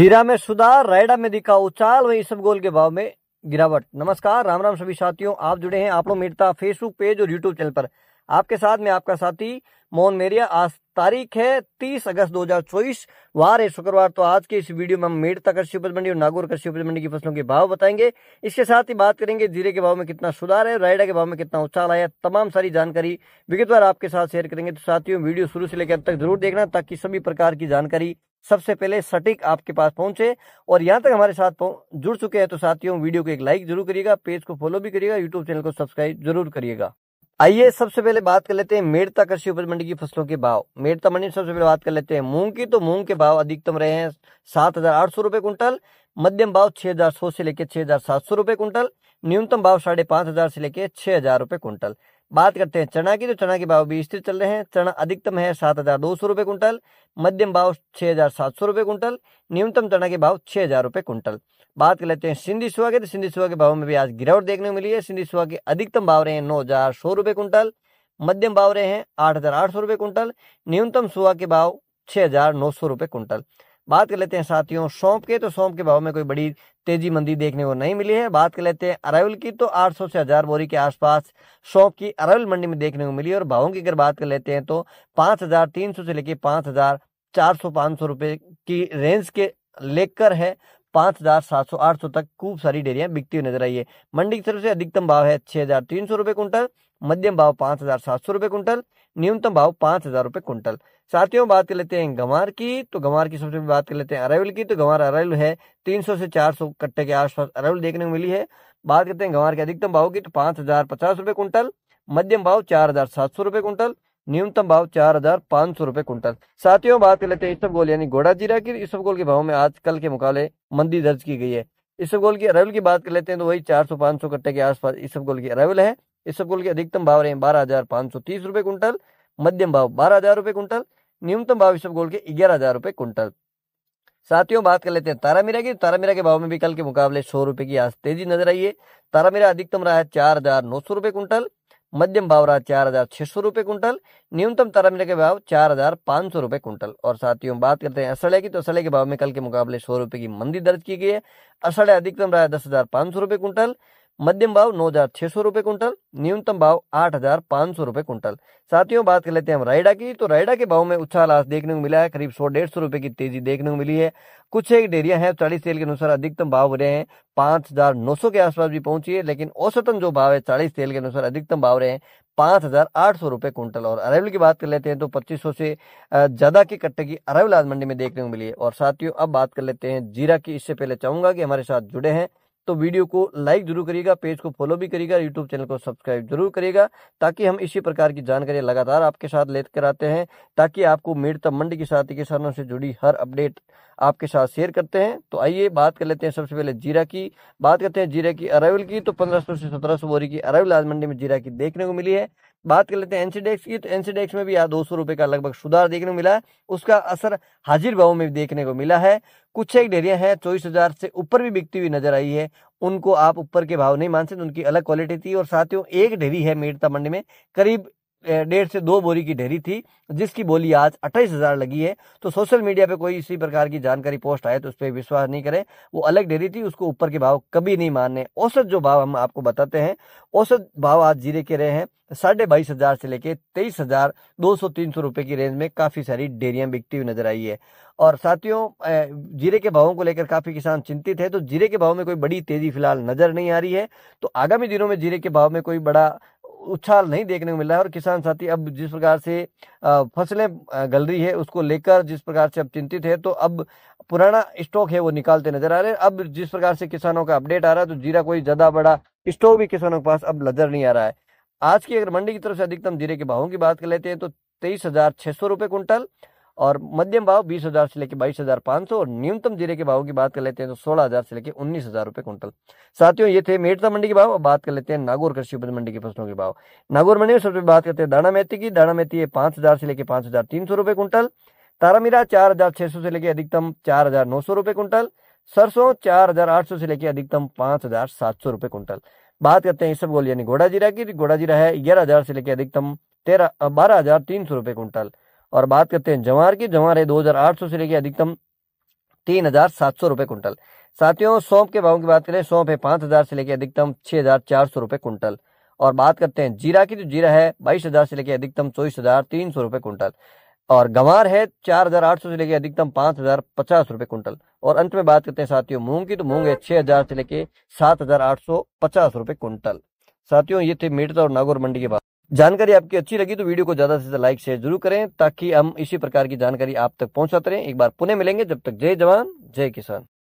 हीरा में सुधार रायडा में दिखा उचाल वही सब गोल के भाव में गिरावट नमस्कार राम राम सभी साथियों आप जुड़े हैं आप लोग मिटता फेसबुक पेज और यूट्यूब चैनल पर आपके साथ में आपका साथी मोहन मेरिया आज तारीख है 30 अगस्त 2024 वार है शुक्रवार तो आज के इस वीडियो में हम मेड़ता कृषि उपज मंडी और नागौर कृषि उपज मंडी की फसलों के भाव बताएंगे इसके साथ ही बात करेंगे जीरे के भाव में कितना सुधार है रायडा के भाव में कितना उछाल आया तमाम सारी जानकारी विगतवार आपके साथ शेयर करेंगे तो साथियों वीडियो शुरू से लेकर तक जरूर देखना ताकि सभी प्रकार की जानकारी सबसे पहले सटीक आपके पास पहुंचे और यहाँ तक हमारे साथ जुड़ चुके हैं तो साथियों वीडियो को एक लाइक जरूर करिएगा पेज को फॉलो भी करिएगा यूट्यूब चैनल को सब्सक्राइब जरूर करिएगा आइए सबसे पहले बात कर लेते हैं मेड़ता कृषि उपज मंडी की फसलों के भाव मेड़ता मंडी सबसे पहले बात कर लेते हैं मूंग की तो मूंग के भाव अधिकतम रहे हैं सात हजार आठ सौ रुपए कुंटल मध्यम भाव छह हजार सौ से लेकर छह हजार सात सौ रुपए कुंटल न्यूनतम भाव साढ़े पाँच हजार से लेकर छः हजार रुपये कुंटल बात करते हैं चना की तो चना के भाव भी स्थिर चल रहे हैं चना अधिकतम है सात हजार दो सौ रुपये कुंटल मध्यम भाव छः हजार सात सौ रुपये कुंटल न्यूनतम चना के भाव छः हजार रुपये कुंटल बात कर लेते हैं सिंधी सुहा के तो सिंधी सुहा के भाव में भी आज गिरावट देखने को मिली है सिंधी सुहा के अधिकतम भाव रहे हैं नौ हजार सौ रुपये कुंटल मध्यम भाव रहे हैं आठ हजार आठ सौ रुपये कुंटल न्यूनतम सुहा के भाव छः हजार नौ सौ रुपये कुंटल बात कर लेते हैं साथियों सौंप के तो सौंप के भाव में कोई बड़ी तेजी मंदी देखने को नहीं मिली है बात कर लेते हैं अरावल की तो 800 से हजार बोरी के आसपास सौंप की अरावल मंडी में देखने को मिली और भावों की अगर बात कर लेते हैं तो पांच से लेके पांच 500 रुपए की रेंज के लेकर है पाँच हज़ार सात सौ आठ सौ तक खूब सारी डेरियाँ बिकती हुई नजर आई है मंडी की तरफ से अधिकतम भाव है छः हज़ार तीन सौ रुपये कुंटल मध्यम भाव पाँच हज़ार सात सौ रुपये कुंटल न्यूनतम भाव पाँच हज़ार रुपये कुंटल साथियों बात कर लेते हैं गंवार की तो गंवार की सबसे बात कर लेते हैं अरेवल की तो गंवार अरेवल है तीन सौ से चार सौ कट्टे के आसपास अरेवल देखने को मिली है बात करते हैं गंवार के अधिकतम भाव की तो पाँच हज़ार पचास रुपये कुंटल मध्यम भाव चार हज़ार सात सौ रुपये कुंटल न्यूनतम भाव चार हजार पाँच सौ रुपए कुंटल साथियों बात कर लेते हैं इसबगोल यानी घोड़ा जीरा की इसबगोल के भाव में आज कल के मुकाबले मंदी दर्ज की गई है इसबगोल की अरावल की बात कर लेते हैं तो वही चार सौ पाँच सौ कट्टे के आसपास इसबगोल की अरावल है इसबगोल के अधिकतम भाव रहे बारह हजार पाँच सौ तीस रुपए कुंटल मध्यम भाव बारह हजार रुपए कुंटल न्यूनतम भाव इसबगोल के ग्यारह हजार रुपए कुंटल साथियों बात कर लेते हैं तारामीरा की तारामीरा के भाव में भी कल के मुकाबले सौ रुपए की आज तेजी नजर आई है तारामीरा अधिकतम रहा है चार हजार नौ सौ रुपए कुंटल मध्यम भाव रहा चार हजार छह सौ रुपए कुंटल न्यूनतम तारा मिले के भाव चार हजार पांच सौ रुपए कुंटल और साथियों बात करते हैं असड़े की तो असड़े के भाव में कल के मुकाबले सौ रुपए की मंदी दर्ज की गई है असड़े अधिकतम रहा है दस हजार पांच सौ रुपये कुंटल मध्यम भाव नौ हजार छह सौ रुपए कुंटल न्यूनतम भाव आठ हजार पांच सौ रुपए कुंटल साथियों बात कर लेते हैं हम रायडा की तो रायडा के भाव में उछाल आज देखने को मिला है करीब सौ डेढ़ सौ रुपए की तेजी देखने को मिली है कुछ एक डेरिया है चालीस तेल के अनुसार अधिकतम भाव रहे हैं पांच हजार नौ सौ के आसपास भी पहुंची है लेकिन औसतन जो भाव है चालीस तेल के अनुसार अधिकतम भाव रहे हैं पांच हजार आठ सौ रुपए कुंटल और अरेवल की बात कर लेते हैं तो पच्चीस सौ से ज्यादा के कट्टे की अरेवल आज मंडी में देखने को मिली है और साथियों अब बात कर लेते हैं जीरा की इससे पहले चाहूंगा कि हमारे साथ जुड़े हैं तो वीडियो को लाइक जरूर करिएगा पेज को फॉलो भी करिएगा यूट्यूब चैनल को सब्सक्राइब जरूर करिएगा ताकि हम इसी प्रकार की जानकारी लगातार आपके साथ लेकर आते हैं ताकि आपको मेड़ता मंडी के साथ किसानों से जुड़ी हर अपडेट आपके साथ शेयर करते हैं तो आइए बात कर लेते हैं सबसे पहले जीरा की बात करते हैं जीरा की अरावल की तो 1500 से 1700 बोरी की अरावल आज मंडी में जीरा की देखने को मिली है बात कर लेते हैं एनसीडेक्स की तो एनसीडेक्स में भी यहाँ दो सौ का लगभग सुधार देखने को मिला है उसका असर हाजिर भाव में भी देखने को मिला है कुछ एक डेरियां हैं चौबीस हजार से ऊपर भी बिकती हुई नजर आई है उनको आप ऊपर के भाव नहीं मान सकते उनकी अलग क्वालिटी थी और साथियों एक डेरी है मेड़ता मंडी में करीब डेढ़ से दो बोरी की ढेरी थी जिसकी बोली आज अट्ठाईस हजार लगी है तो सोशल मीडिया पे कोई इसी प्रकार की जानकारी पोस्ट आए तो उस पर विश्वास नहीं करें वो अलग ढेरी थी उसको ऊपर के भाव कभी नहीं मानने औसत जो भाव हम आपको बताते हैं औसत भाव आज जीरे के रहे हैं साढ़े बाईस हजार से लेके तेईस हजार दो सौ तीन सौ रुपए की रेंज में काफी सारी डेरियां बिकती हुई नजर आई है और साथियों जीरे के भावों को लेकर काफी किसान चिंतित है तो जीरे के भाव में कोई बड़ी तेजी फिलहाल नजर नहीं आ रही है तो आगामी दिनों में जीरे के भाव में कोई बड़ा उछाल नहीं देखने को मिला है और किसान साथी अब जिस प्रकार से फसलें गल रही है उसको लेकर जिस प्रकार से अब चिंतित है तो अब पुराना स्टॉक है वो निकालते नजर आ रहे हैं अब जिस प्रकार से किसानों का अपडेट आ रहा है तो जीरा कोई ज्यादा बड़ा स्टॉक भी किसानों के पास अब नजर नहीं आ रहा है आज की अगर मंडी की तरफ से अधिकतम जीरे के भावों की बात कर लेते हैं तो तेईस हजार छह सौ रुपए क्विंटल और मध्यम भाव बीस हजार से लेकर बाईस हजार पांच सौ और न्यूनतम जीरे के भाव की बात कर लेते हैं तो सोलह हजार से लेकर उन्नीस हजार रुपये कुंटल साथियों ये थे मेटता मंडी के भाव अब बात कर लेते हैं नागौर कृषि उपज मंडी के फसलों के भाव नागौर मंडी में सबसे बात करते हैं दाणा मेथी की दाणा मेथी है पांच हजार से लेकर पांच हजार तीन सौ रुपए क्विंटल तारामीरा चार हजार छह सौ से लेकर अधिकतम चार हजार नौ सौ रुपए कुंटल सरसों चार हजार आठ सौ से लेकर अधिकतम पांच हजार सात सौ रुपए कुंटल बात करते हैं इस गोल यानी घोड़ा जीरा की घोड़ा जीरा है ग्यारह हजार से लेकर अधिकतम तेरह बारह हजार तीन सौ रुपये कुंटल और बात करते हैं जवार की जवार है सौ से लेकर अधिकतम तीन हजार सात सौ रुपए कुंटल साथियों सौंप के भाव की बात करें सौंप है पांच हजार से लेकर अधिकतम छह हजार चार सौ रुपए कुंटल और बात करते हैं जीरा की जो तो जीरा है बाईस हजार से लेकर अधिकतम चौबीस हजार तीन सौ रुपए कुंटल और गंवार है चार हजार आठ सौ से लेकर अधिकतम पांच हजार पचास रुपए कुंटल और अंत में बात करते हैं साथियों मूंग की तो मूंग है छह हजार से लेकर सात हजार आठ सौ पचास रुपए कुंटल साथियों ये थे मीटर और नागौर मंडी के बाद जानकारी आपकी अच्छी लगी तो वीडियो को ज्यादा से ज्यादा लाइक शेयर जरूर करें ताकि हम इसी प्रकार की जानकारी आप तक पहुंचाते रहें एक बार पुनः मिलेंगे जब तक जय जवान जय किसान